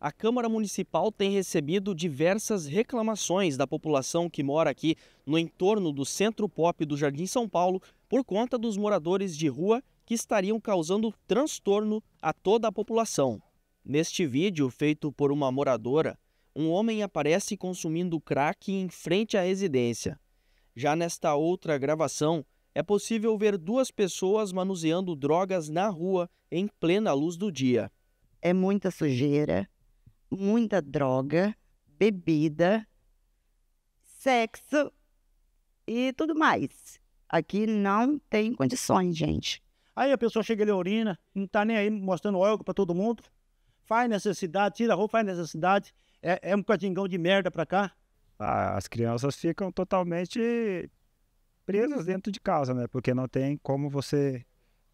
a Câmara Municipal tem recebido diversas reclamações da população que mora aqui no entorno do Centro Pop do Jardim São Paulo por conta dos moradores de rua que estariam causando transtorno a toda a população. Neste vídeo, feito por uma moradora, um homem aparece consumindo crack em frente à residência. Já nesta outra gravação, é possível ver duas pessoas manuseando drogas na rua em plena luz do dia. É muita sujeira, muita droga, bebida, sexo e tudo mais. Aqui não tem condições, gente. Aí a pessoa chega ali, urina, não tá nem aí mostrando óleo para todo mundo. Faz necessidade, tira a roupa, faz necessidade. É, é um catingão de merda para cá. As crianças ficam totalmente presas dentro de casa, né? Porque não tem como você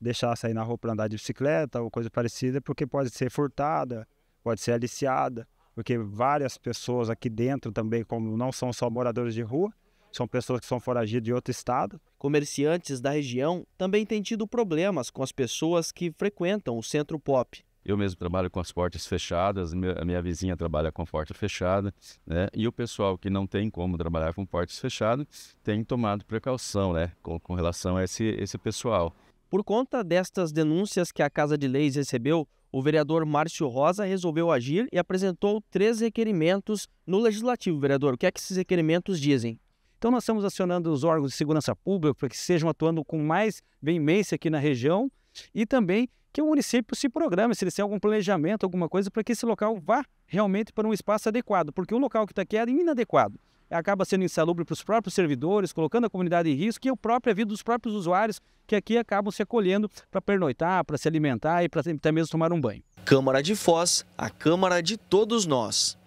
deixar sair na rua para andar de bicicleta ou coisa parecida, porque pode ser furtada, pode ser aliciada, porque várias pessoas aqui dentro também, como não são só moradores de rua, são pessoas que são foragidas de outro estado. Comerciantes da região também têm tido problemas com as pessoas que frequentam o centro pop. Eu mesmo trabalho com as portas fechadas, a minha vizinha trabalha com a porta fechada, né? E o pessoal que não tem como trabalhar com portas fechadas tem tomado precaução, né? Com, com relação a esse, esse pessoal. Por conta destas denúncias que a Casa de Leis recebeu, o vereador Márcio Rosa resolveu agir e apresentou três requerimentos no Legislativo. Vereador, o que é que esses requerimentos dizem? Então, nós estamos acionando os órgãos de segurança pública para que sejam atuando com mais veemência aqui na região e também que o município se programe, se eles têm algum planejamento, alguma coisa, para que esse local vá realmente para um espaço adequado, porque o local que está aqui é inadequado acaba sendo insalubre para os próprios servidores, colocando a comunidade em risco e a própria vida dos próprios usuários que aqui acabam se acolhendo para pernoitar, para se alimentar e para até mesmo tomar um banho. Câmara de Foz, a Câmara de todos nós.